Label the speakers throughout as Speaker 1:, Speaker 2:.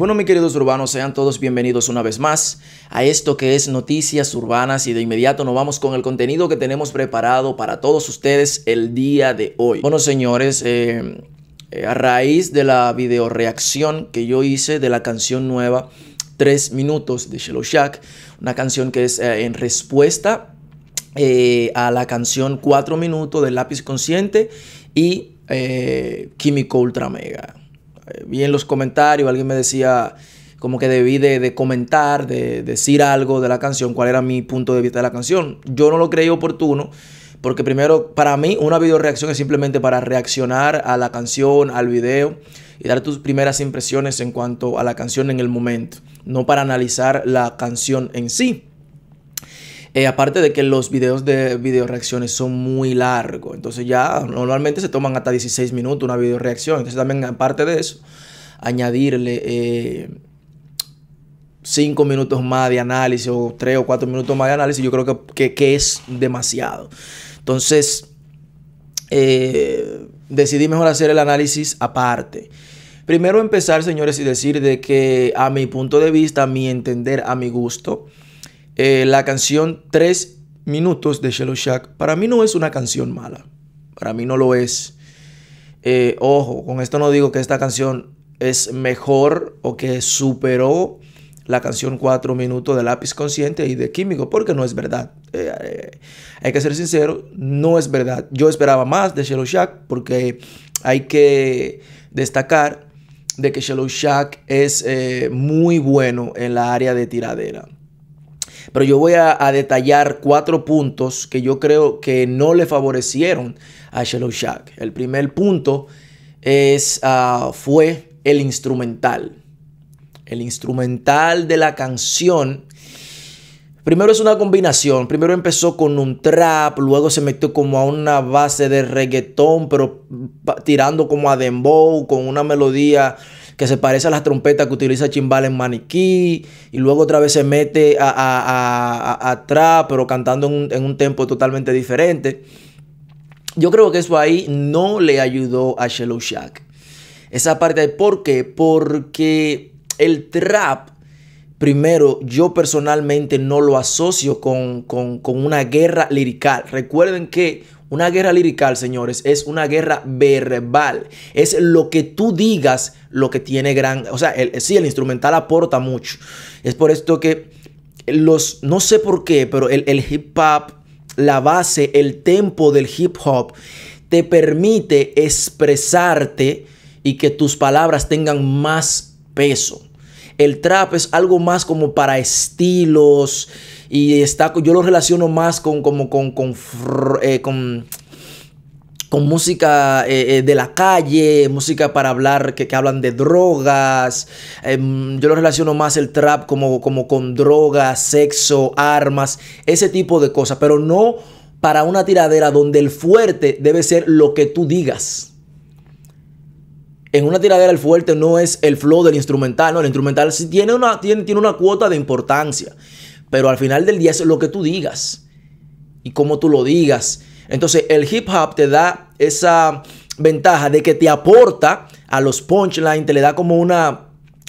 Speaker 1: Bueno, mis queridos urbanos, sean todos bienvenidos una vez más a esto que es Noticias Urbanas y de inmediato nos vamos con el contenido que tenemos preparado para todos ustedes el día de hoy. Bueno, señores, eh, eh, a raíz de la videoreacción que yo hice de la canción nueva Tres Minutos de Shello Shack, una canción que es eh, en respuesta a la canción Cuatro Minutos de Lápiz Consciente y Químico Ultra Mega. Eh, vi en los comentarios, alguien me decía como que debí de, comentar, de, de, decir algo de la canción, cuál era mi punto de vista de la canción. Yo no lo creí oportuno, porque primero, para mí, una video reacción es simplemente para reaccionar a la canción, al video y dar tus primeras impresiones en cuanto a la canción en el momento, no para analizar la canción en sí. Eh, aparte de que los videos de video reacciones son muy largos, entonces ya normalmente se toman hasta 16 minutos una video reacción. Entonces también aparte de eso, añadirle... 5 eh, minutos más de análisis o 3 o 4 minutos más de análisis, yo creo que, es demasiado. Entonces, eh, decidí mejor hacer el análisis aparte. Primero empezar, señores, y decir de que a mi punto de vista, a mi entender, a mi gusto, eh, la canción Tres Minutos de Shell Shack, para mí no es una canción mala. Para mí no lo es. Eh, ojo, con esto no digo que esta canción es mejor o que superó la canción 4 minutos de lápiz consciente y de químico, porque no es verdad. Eh, hay que ser sincero, no es verdad. Yo esperaba más de Shallow Shack porque hay que destacar de que Shallow Shack es muy bueno en la área de tiradera. Pero yo voy a, detallar cuatro puntos que yo creo que no le favorecieron a Shallow Shack. El primer punto es, ah, fue el instrumental. El instrumental de la canción Primero es una combinación. Primero empezó con un trap, luego se metió como a una base de reggaetón, pero tirando como a dembow, con una melodía que se parece a las trompetas que utiliza Chimbal en Maniquí, y luego otra vez se mete a, a, atrás, pero cantando en un, en tempo totalmente diferente. Yo creo que eso ahí no le ayudó a Shellow Shack. Esa parte, de ¿por qué? Porque el trap, primero, yo personalmente no lo asocio con, con una guerra lirical. Recuerden que una guerra lirical, señores, es una guerra verbal. Es lo que tú digas lo que tiene gran... O sea, sí, el instrumental aporta mucho. Es por esto que los... No sé por qué, pero el hip hop, la base, el tempo del hip hop, te permite expresarte y que tus palabras tengan más peso. El trap es algo más como para estilos y yo lo relaciono más con, como, con, con, eh, con música eh, eh, de la calle, música para hablar que, hablan de drogas. Em, yo lo relaciono más el trap como, como con drogas, sexo, armas, ese tipo de cosas, pero no para una tiradera donde el fuerte debe ser lo que tú digas. En una tiradera el fuerte no es el flow del instrumental, no, el instrumental sí tiene una, tiene, tiene una cuota de importancia. Pero al final del día es lo que tú digas y cómo tú lo digas. Entonces el hip hop te da esa ventaja de que te aporta a los punchlines, te le da como una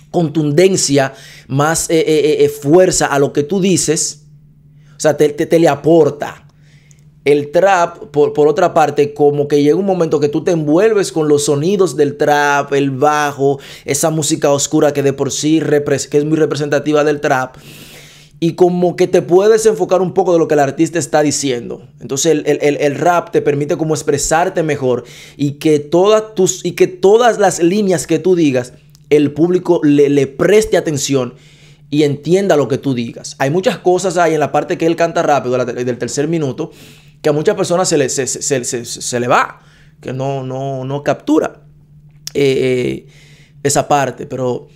Speaker 1: contundencia, más eh, eh, eh, fuerza a lo que tú dices. O sea, te, te, le aporta. El trap, por, otra parte, como que llega un momento que tú te envuelves con los sonidos del trap, el bajo, esa música oscura que de por sí que es muy representativa del trap y como que te puedes enfocar un poco de lo que el artista está diciendo. Entonces el, rap te permite como expresarte mejor y que todas tus y que todas las líneas que tú digas, el público le, preste atención y entienda lo que tú digas. Hay muchas cosas ahí en la parte que él canta rápido del tercer minuto que a muchas personas se le, se, le va, que no, no, no captura eh, eh, esa parte, pero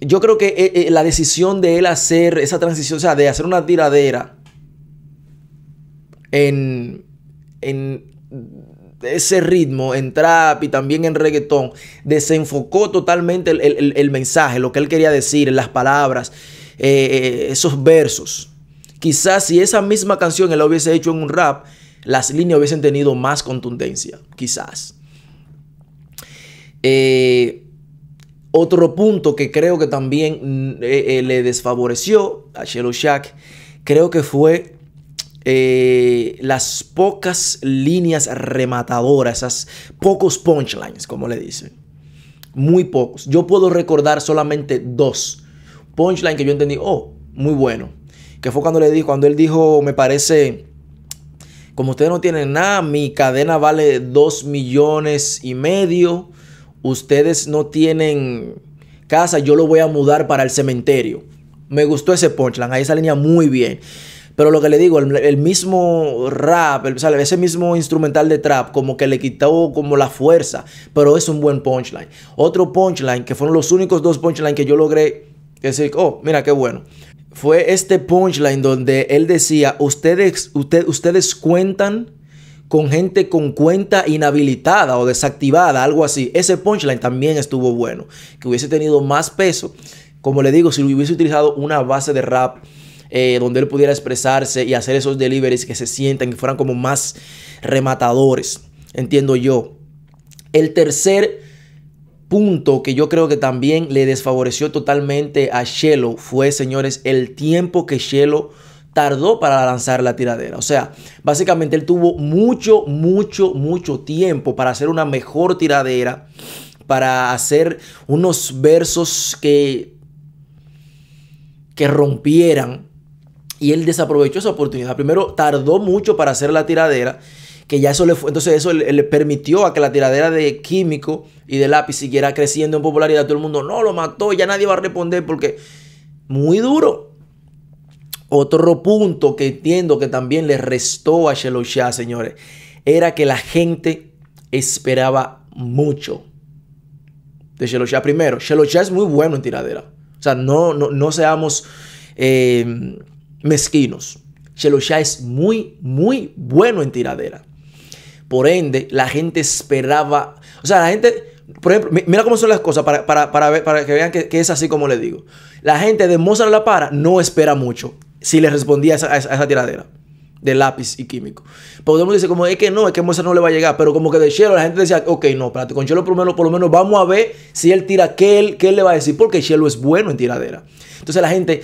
Speaker 1: yo creo que eh, eh, la decisión de él hacer esa transición, o sea, de hacer una tiradera en, ese ritmo, en trap y también en reggaetón, desenfocó totalmente el, mensaje, lo que él quería decir, las palabras, eh, esos versos. Quizás si esa misma canción él la hubiese hecho en un rap, las líneas hubiesen tenido más contundencia, quizás. Eh, otro punto que creo que también mm, eh, eh, le desfavoreció a Shelo Shack, creo que fue eh, las pocas líneas rematadoras, esas pocos punchlines, como le dicen. Muy pocos. Yo puedo recordar solamente dos punchlines que yo entendí, oh, muy bueno. Que fue cuando le dijo, cuando él dijo, me parece, como ustedes no tienen nada, mi cadena vale dos millones y medio ustedes no tienen casa, yo lo voy a mudar para el cementerio. Me gustó ese punchline, ahí esa línea muy bien. Pero lo que le digo, el, mismo rap, ese mismo instrumental de trap, como que le quitó como la fuerza, pero es un buen punchline. Otro punchline, que fueron los únicos dos punchlines que yo logré decir, oh, mira qué bueno. Fue este punchline donde él decía, ustedes, ustedes cuentan con gente con cuenta inhabilitada o desactivada, algo así. Ese punchline también estuvo bueno, que hubiese tenido más peso. Como le digo, si hubiese utilizado una base de rap eh, donde él pudiera expresarse y hacer esos deliveries que se sientan, y fueran como más rematadores, entiendo yo. El tercer punto que yo creo que también le desfavoreció totalmente a Shelo fue, señores, el tiempo que Shelo tardó para lanzar la tiradera. O sea, básicamente él tuvo mucho, mucho, mucho tiempo para hacer una mejor tiradera, para hacer unos versos que, que rompieran. Y él desaprovechó esa oportunidad. Primero, tardó mucho para hacer la tiradera que ya eso le fue, entonces eso le, permitió a que la tiradera de químico y de lápiz siguiera creciendo en popularidad. Todo el mundo, no, lo mató, ya nadie va a responder porque muy duro. Otro punto que entiendo que también le restó a Sheloshah, señores, era que la gente esperaba mucho de Sheloshah primero. Sheloshah es muy bueno en tiradera. O sea, no, no, seamos eh, mezquinos. Sheloshah es muy, muy bueno en tiradera. Por ende, la gente esperaba. O sea, la gente. Por ejemplo, mira cómo son las cosas para, para, ver, que vean que, es así como le digo. La gente de Mozart La Para no espera mucho si le respondía a esa, tiradera de lápiz y químico. Podemos decir. como, es que no, es que Mozart no le va a llegar. Pero como que de Chelo la gente decía, ok, no, espérate, con Chelo por lo menos, por lo menos vamos a ver si él tira, qué él, qué le va a decir, porque Chelo es bueno en tiradera. Entonces la gente...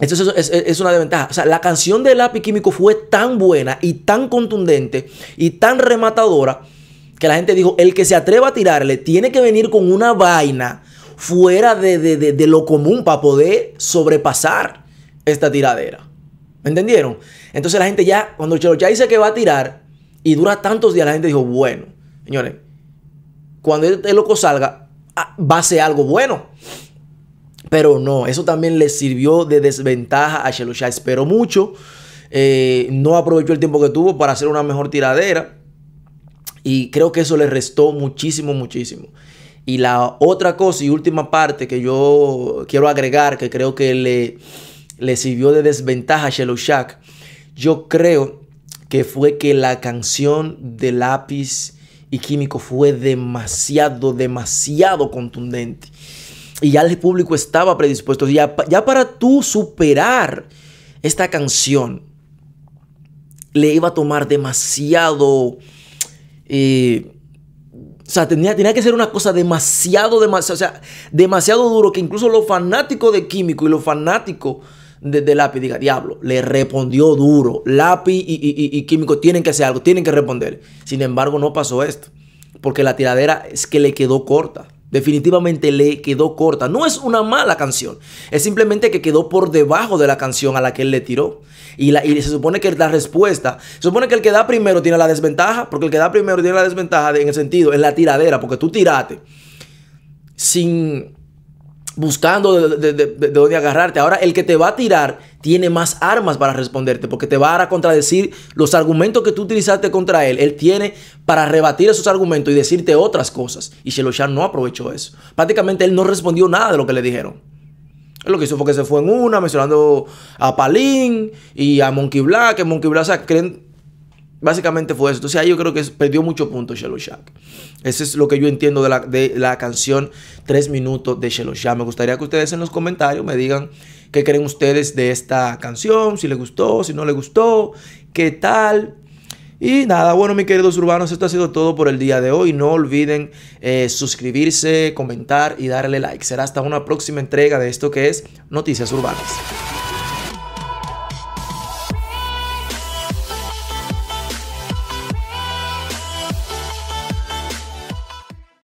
Speaker 1: Esto es, es, una desventaja. O sea, la canción de Lápiz Químico fue tan buena y tan contundente y tan rematadora que la gente dijo, el que se atreva a tirarle tiene que venir con una vaina fuera de, de lo común para poder sobrepasar esta tiradera. ¿Me entendieron? Entonces la gente ya, cuando ya dice que va a tirar y dura tantos días, la gente dijo, bueno, señores, cuando este loco salga, ah, va a ser algo bueno. Pero no, eso también le sirvió de desventaja a ya Esperó mucho, eh, no aprovechó el tiempo que tuvo para hacer una mejor tiradera. Y creo que eso le restó muchísimo, muchísimo. Y la otra cosa y última parte que yo quiero agregar, que creo que le le sirvió de desventaja a Sheloshak, yo creo que fue que la canción de lápiz y químico fue demasiado, demasiado contundente. Y ya el público estaba predispuesto. Ya, para tú superar esta canción, le iba a tomar demasiado... Eh, o sea, tenía, tenía, que ser una cosa demasiado, demasiado, o sea, demasiado duro que incluso los fanáticos de Químico y los fanáticos de, Lápiz diga, diablo, le respondió duro. Lápiz y, Químico tienen que hacer algo, tienen que responder. Sin embargo, no pasó esto. Porque la tiradera es que le quedó corta. Definitivamente le quedó corta. No es una mala canción. Es simplemente que quedó por debajo de la canción a la que él le tiró. Y, la, se supone que la respuesta. Se supone que el que da primero tiene la desventaja. Porque el que da primero tiene la desventaja en el sentido, en la tiradera. Porque tú tiraste sin buscando de, de, dónde agarrarte. Ahora, el que te va a tirar tiene más armas para responderte, porque te va a contradecir los argumentos que tú utilizaste contra él. Él tiene para rebatir esos argumentos y decirte otras cosas. Y Shan no aprovechó eso. Prácticamente él no respondió nada de lo que le dijeron. lo que hizo fue que se fue en una, mencionando a Palín y a Monkey Black. Que Monkey Black, o creen, Básicamente fue eso. Entonces ahí yo creo que perdió mucho punto. Shelo Eso es lo que yo entiendo de la, canción Tres minutos de Shelo Me gustaría que ustedes en los comentarios me digan qué creen ustedes de esta canción, si les gustó, si no les gustó, qué tal. Y nada, bueno, mis queridos urbanos, esto ha sido todo por el día de hoy. No olviden eh, suscribirse, comentar y darle like. Será hasta una próxima entrega de esto que es Noticias Urbanas.